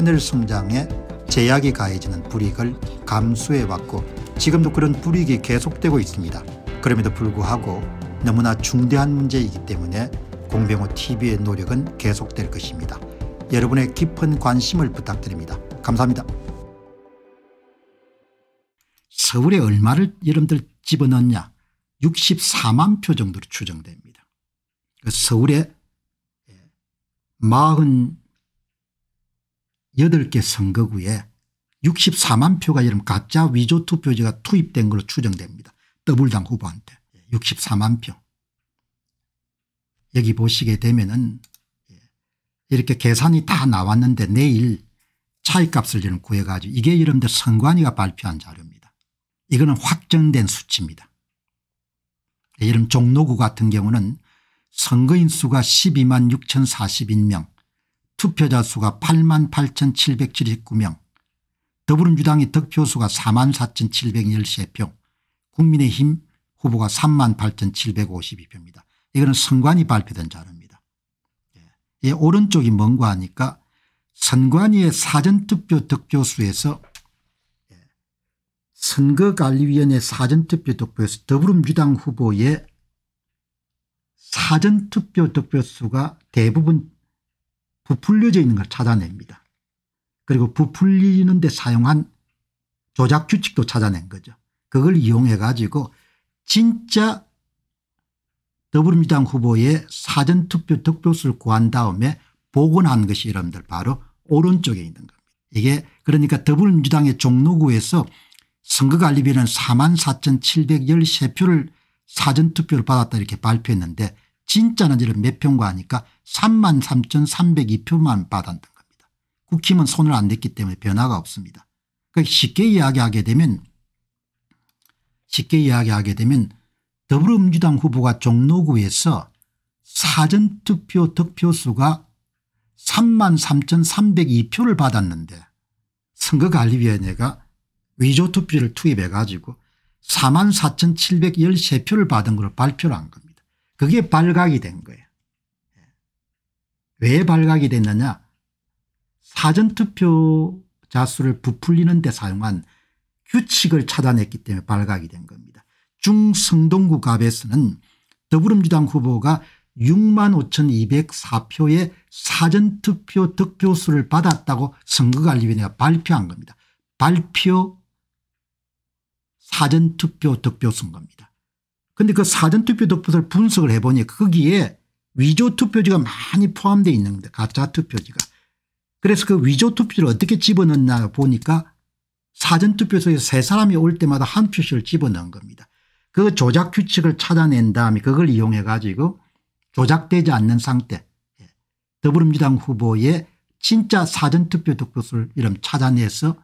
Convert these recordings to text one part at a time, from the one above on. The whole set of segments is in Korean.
하늘 성장에 제약이 가해지는 불이익을 감수해왔고 지금도 그런 불이익이 계속되고 있습니다. 그럼에도 불구하고 너무나 중대한 문제이기 때문에 공병호 TV의 노력은 계속될 것입니다. 여러분의 깊은 관심을 부탁드립니다. 감사합니다. 서울에 얼마를 여러분들 집어넣냐 64만 표 정도로 추정됩니다. 그 서울에 40 8개 선거구에 64만 표가 이러 가짜 위조 투표지가 투입된 걸로 추정됩니다. 더블당 후보한테 64만 표. 여기 보시게 되면은 이렇게 계산이 다 나왔는데 내일 차이값을 구해가지고 이게 여러분들 선관위가 발표한 자료입니다. 이거는 확정된 수치입니다. 여러분 종로구 같은 경우는 선거인 수가 12만 6,041명 투표자 수가 8만 8,779명 더불어민주당의 득표수가 4만 4,713표 국민의힘 후보가 3만 8,752표입니다. 이거는 선관위 발표된 자료입니다. 예, 예, 오른쪽이 뭔가 하니까 선관위의 사전투표 득표수에서 예, 선거관리위원회 사전투표 득표수 더불어민주당 후보의 사전투표 득표수가 대부분 부풀려져 있는 걸 찾아냅니다. 그리고 부풀리는 데 사용한 조작 규칙도 찾아낸 거죠. 그걸 이용해 가지고 진짜 더불어민주당 후보의 사전투표 득표수를 구한 다음에 복원한 것이 여러분들 바로 오른쪽에 있는 겁니다. 이게 그러니까 더불어민주당의 종로구에서 선거관리비는 4 4,713표를 사전투표를 받았다 이렇게 발표했는데 진짜 는지를몇 표인가 하니까 33,302표만 받았던 겁니다. 국힘은 손을 안 댔기 때문에 변화가 없습니다. 그러니까 쉽게 이야기하게 되면 쉽게 이야기하게 되면 더불어민주당 후보가 종로구에서 사전투표 득표수가 33,302표를 받았는데 선거관리위원회가 위조투표를 투입해 가지고 44,713표를 받은 걸로 발표를 한 겁니다. 그게 발각이 된 거예요. 왜 발각이 됐느냐 사전투표자 수를 부풀리는 데 사용한 규칙을 차단했기 때문에 발각이 된 겁니다. 중성동구 갑에서는 더불어민주당 후보가 6만 5204표의 사전투표 득표수를 받았다고 선거관리위원회가 발표한 겁니다. 발표 사전투표 득표수인 겁니다. 그런데그 사전투표 덕분에 분석을 해보니 거기에 위조 투표지가 많이 포함되어 있는 겁니다. 가짜 투표지가. 그래서 그 위조 투표를 지 어떻게 집어넣나 보니까 사전투표소에 세 사람이 올 때마다 한 표씩 집어넣은 겁니다. 그 조작 규칙을 찾아낸 다음에 그걸 이용해 가지고 조작되지 않는 상태 예, 더불어민주당 후보의 진짜 사전투표 득표수를 이름 찾아내서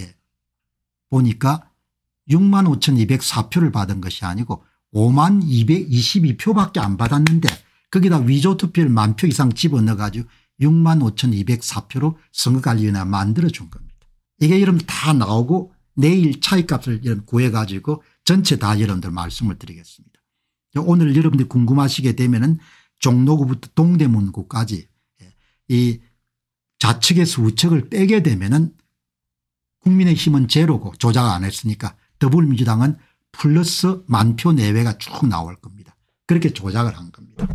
예. 보니까 6만 5,204표를 받은 것이 아니고 5만 222표밖에 안 받았는데 거기다 위조 투표를 만 표 이상 집어넣어 가지고 6만 5,204표로 선거관리위원회 만들어준 겁니다. 이게 여러분 다 나오고 내일 차이값을 여러분 구해가지고 전체 다 여러분들 말씀을 드리겠습니다. 오늘 여러분들이 궁금하시게 되면 은 종로구부터 동대문구까지 예, 이 좌측에서 우측을 빼게 되면 은 국민의힘은 제로고 조작 안 했으니까 더불어민주당은 플러스 만표 내외가 쭉 나올 겁니다. 그렇게 조작을 한 겁니다.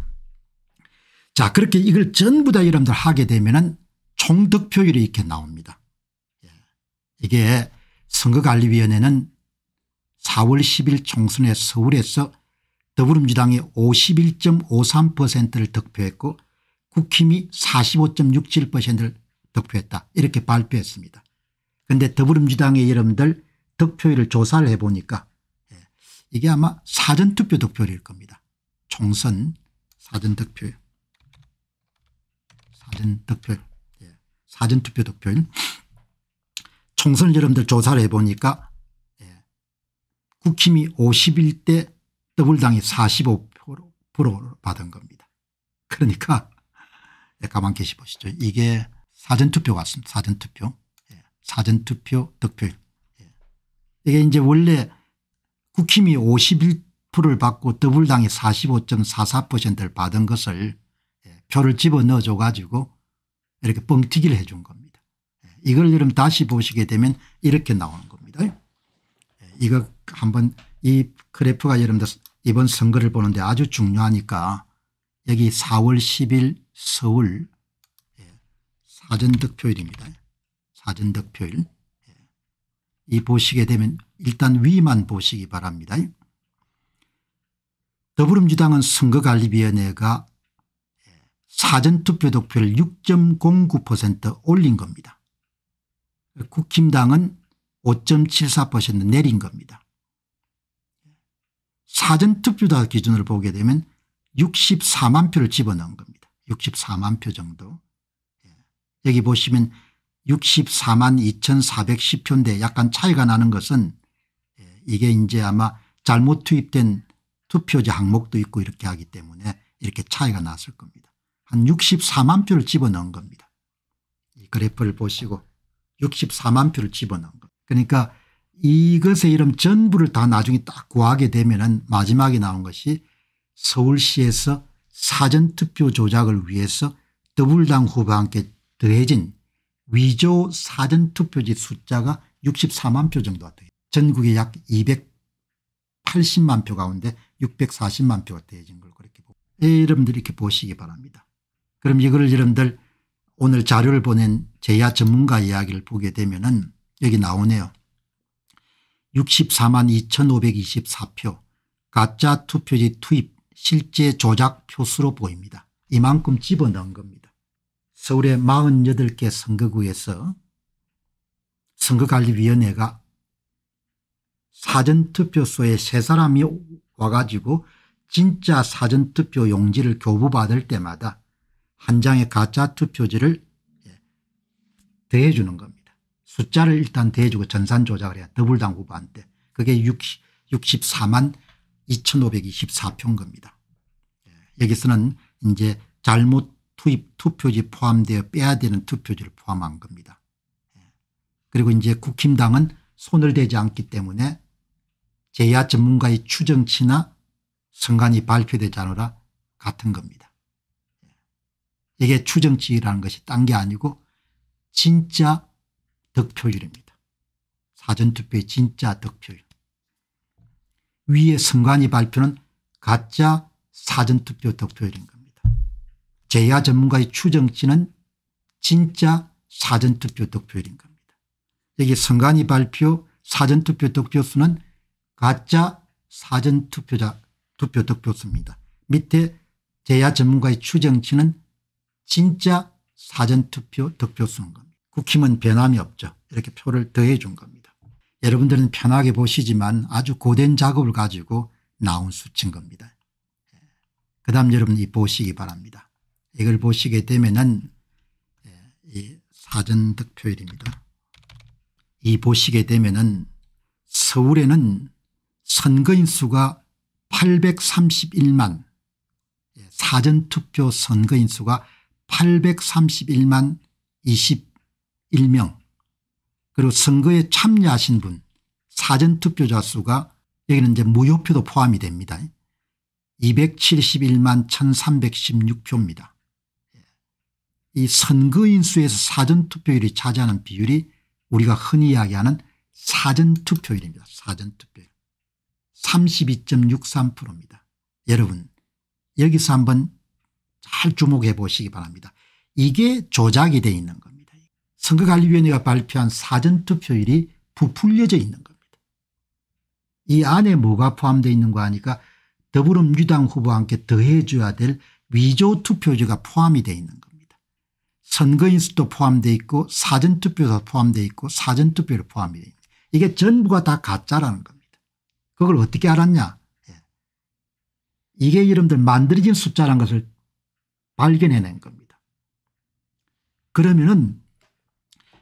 자 그렇게 이걸 전부 다 여러분들 하게 되면 은 총득표율이 이렇게 나옵니다. 예. 이게 선거관리위원회는 4월 10일 총선에 서울에서 더불어민주당이 51.53%를 득표했고 국힘이 45.67%를 득표했다 이렇게 발표했습니다. 그런데 더불어민주당의 여러분들 득표율을 조사를 해보니까 예, 이게 아마 사전투표 득표율일 겁니다. 총선 사전득표율. 사전득표율. 예, 사전투표 득표율. 총선을 여러분들 조사를 해보니까 예, 국힘이 51대 더블당이 45%로 받은 겁니다. 그러니까 가만 계시 보시죠. 이게 사전투표 같습니다. 사전투표. 사전투표 득표율. 이게 이제 원래 국힘이 51%를 받고 더불당이 45.44%를 받은 것을 예, 표를 집어넣어 줘 가지고 이렇게 뻥튀기를 해 준 겁니다. 예, 이걸 여러분 다시 보시게 되면 이렇게 나오는 겁니다. 예, 이거 한번 이 그래프가 여러분들 이번 선거를 보는데 아주 중요하니까 여기 4월 10일 서울 사전 득표율입니다. 사전 득표율. 이 보시게 되면 일단 위만 보시기 바랍니다. 더불어민주당은 선거관리위원회가 사전투표 득표를 6.09% 올린 겁니다. 국힘당은 5.74% 내린 겁니다. 사전투표자 기준을 보게 되면 64만 표를 집어넣은 겁니다. 64만 표 정도. 예. 여기 보시면 64만 2410표인데 약간 차이가 나는 것은 예, 이게 이제 아마 잘못 투입된 투표지 항목도 있고 이렇게 하기 때문에 이렇게 차이가 났을 겁니다. 한 64만 표를 집어넣은 겁니다. 이 그래프를 보시고 64만 표를 집어넣은 겁니다. 그러니까 이것의 이름 전부를 다 나중에 딱 구하게 되면 은 마지막에 나온 것이 서울시에서 사전투표 조작을 위해서 더불당 후보와 함께 더해진 위조 사전투표지 숫자가 64만 표 정도가 돼요. 전국에 약 280만 표 가운데 640만 표가 되어진 걸 그렇게 보고 여러분들 이렇게 보시기 바랍니다. 그럼 이걸 여러분들 오늘 자료를 보낸 제야 전문가 이야기를 보게 되면 은 여기 나오네요. 64만 2524표 가짜 투표지 투입 실제 조작 표수로 보입니다. 이만큼 집어넣은 겁니다. 서울의 48개 선거구에서 선거관리위원회가 사전투표소에 세 사람이 와가지고 진짜 사전투표 용지를 교부받을 때마다 한 장의 가짜 투표지를 예, 대해주는 겁니다. 숫자를 일단 대해주고 전산 조작을 해야 더블당 후반때 그게 60, 64만 2524표인 겁니다. 예, 여기서는 이제 잘못 투입 투표지 포함되어 빼야 되는 투표지를 포함한 겁니다. 예. 그리고 이제 국힘당은 손을 대지 않기 때문에 제야 전문가의 추정치나 선관이 발표되지 않으라 같은 겁니다. 예. 이게 추정치라는 것이 딴 게 아니고 진짜 득표율입니다. 사전투표의 진짜 득표율. 위의 선관위 발표는 가짜 사전투표 득표율인 겁니다. 제야 전문가의 추정치는 진짜 사전투표 득표율인 겁니다. 여기 선관위 발표 사전투표 득표수는 가짜 사전투표자 투표 득표수입니다. 밑에 재야 전문가의 추정치는 진짜 사전투표 득표수인 겁니다. 국힘은 변함이 없죠. 이렇게 표를 더해 준 겁니다. 여러분들은 편하게 보시지만 아주 고된 작업을 가지고 나온 수치인 겁니다. 예. 그 다음 여러분이 보시기 바랍니다. 이걸 보시게 되면은 예, 이 사전 득표율입니다. 이 보시게 되면은 서울에는 선거인 수가 831만 예, 사전투표 선거인 수가 831만 21명 그리고 선거에 참여하신 분 사전투표자 수가 여기는 이제 무효표도 포함이 됩니다. 271만 1316표입니다. 이 선거인 수에서 사전투표율이 차지하는 비율이 우리가 흔히 이야기하는 사전투표율입니다. 사전투표율. 32.63%입니다. 여러분 여기서 한번 잘 주목해 보시기 바랍니다. 이게 조작이 되어 있는 겁니다. 선거관리위원회가 발표한 사전투표율이 부풀려져 있는 겁니다. 이 안에 뭐가 포함되어 있는 거 하니까 더불어민주당 후보와 함께 더해줘야 될 위조투표제가 포함이 되어 있는 겁니다. 선거인수도 포함되어 있고 사전투표도 포함되어 있고 사전투표를 포함되어 있는 이게 전부가 다 가짜라는 겁니다. 그걸 어떻게 알았냐 예. 이게 여러분들 만들어진 숫자라는 것을 발견해낸 겁니다. 그러면은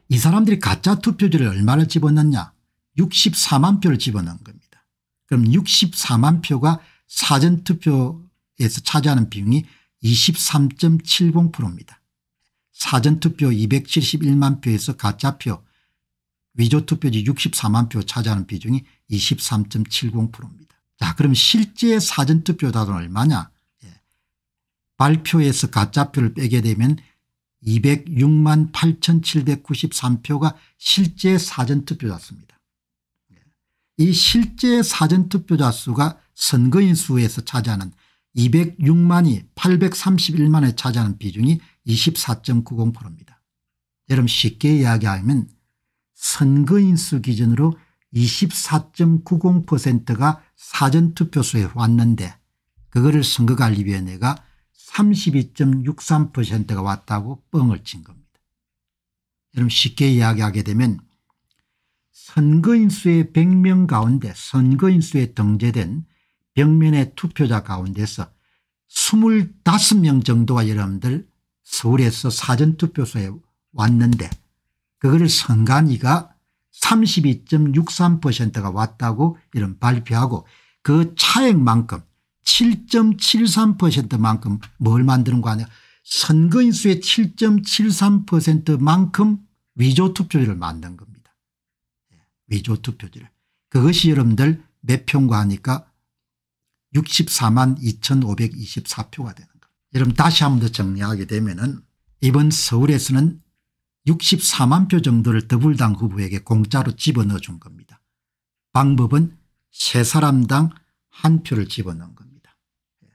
이 사람들이 가짜 투표지를 얼마를 집어넣냐 64만 표를 집어넣은 겁니다. 그럼 64만 표가 사전투표에서 차지하는 비용이 23.70%입니다. 사전투표 271만 표에서 가짜표 위조투표지 64만 표 차지하는 비중이 23.70%입니다. 자 그럼 실제 사전투표 다은 얼마냐 예. 발표에서 가짜표를 빼게 되면 206만 8793표가 실제 사전투표자 수입니다. 예. 이 실제 사전투표자 수가 선거인 수에서 차지하는 206만이 831만에 차지하는 비중이 24.90%입니다. 여러분 쉽게 이야기하면 선거인수 기준으로 24.90%가 사전투표소에 왔는데 그거를 선거관리위원회가 32.63%가 왔다고 뻥을 친 겁니다. 여러분 쉽게 이야기하게 되면 선거인수의 100명 가운데 선거인수에 등재된 벽면의 투표자 가운데서 25명 정도가 여러분들 서울에서 사전투표소에 왔는데 그거를 선관위가 32.63%가 왔다고 이런 발표하고 그 차액만큼 7.73%만큼 뭘 만드는 거 아니야 선거인수의 7.73%만큼 위조투표지를 만든 겁니다. 예, 위조투표지를. 그것이 여러분들 몇 평과 하니까 64만 2524표가 되는 겁니다. 여러분 다시 한 번 더 정리하게 되면 은 이번 서울에서는 64만 표 정도를 더불당 후보에게 공짜로 집어넣어 준 겁니다. 방법은 세 사람당 한 표를 집어넣은 겁니다. 예.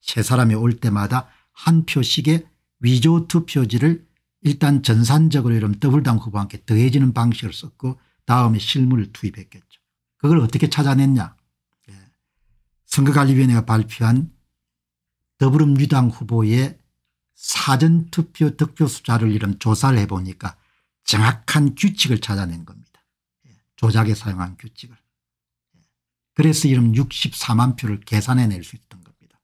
세 사람이 올 때마다 한 표씩의 위조 투표지를 일단 전산적으로 이런 더블당 후보한테 더해지는 방식을 썼고 다음에 실물을 투입했겠죠. 그걸 어떻게 찾아냈냐 선거관리위원회가 발표한 더불어민주당 후보의 사전투표 득표수자를 이런 조사를 해보니까 정확한 규칙을 찾아낸 겁니다. 예, 조작에 사용한 규칙을. 예, 그래서 이런 64만 표를 계산해낼 수 있던 겁니다.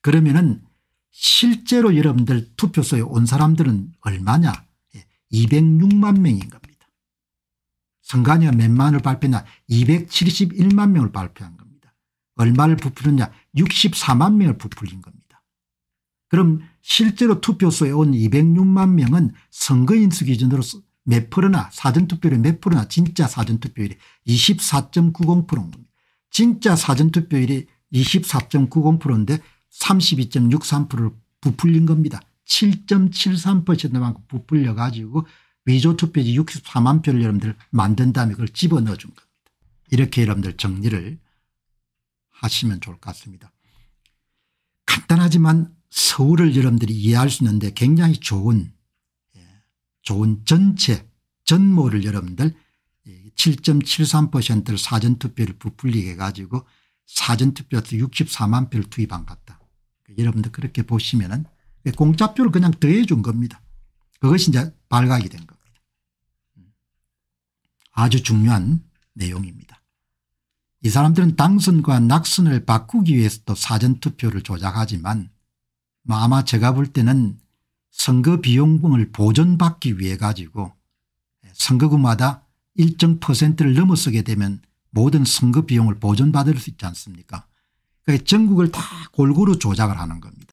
그러면은 실제로 여러분들 투표소에 온 사람들은 얼마냐 206만 예, 명인 겁니다. 선관위가 몇만을 발표냐 271만 명을 발표한 겁니다. 얼마를 부풀렸냐 64만 명을 부풀린 겁니다. 그럼 실제로 투표소에 온 206만 명은 선거인수 기준으로 몇 프로나 사전투표율이 몇 프로나 진짜 사전투표율이 24.90%인 니다 진짜 사전투표율이 24.90%인데 32.63%를 부풀린 겁니다. 7.73%만큼 부풀려 가지고 위조투표지 64만 표를 여러분들 만든 다음에 그걸 집어넣어 준 겁니다. 이렇게 여러분들 정리를 하시면 좋을 것 같습니다. 간단하지만 서울을 여러분들이 이해할 수 있는데 굉장히 좋은 예, 좋은 전체 전모를 여러분들 7.73%를 예, 사전투표를 부풀리게 가지고 사전투표에서 64만 표를 투입한 것 같다. 여러분들 그렇게 보시면은 공짜표를 그냥 더해 준 겁니다. 그것이 이제 발각이 된 겁니다. 음. 아주 중요한 내용입니다. 이 사람들은 당선과 낙선을 바꾸기 위해서도 사전투표를 조작하지만 뭐 아마 제가 볼 때는 선거 비용금을 보존받기 위해 가지고 선거구마다 일정 퍼센트를 넘어서게 되면 모든 선거 비용을 보존받을 수 있지 않습니까 그러니까 전국을 다 골고루 조작을 하는 겁니다.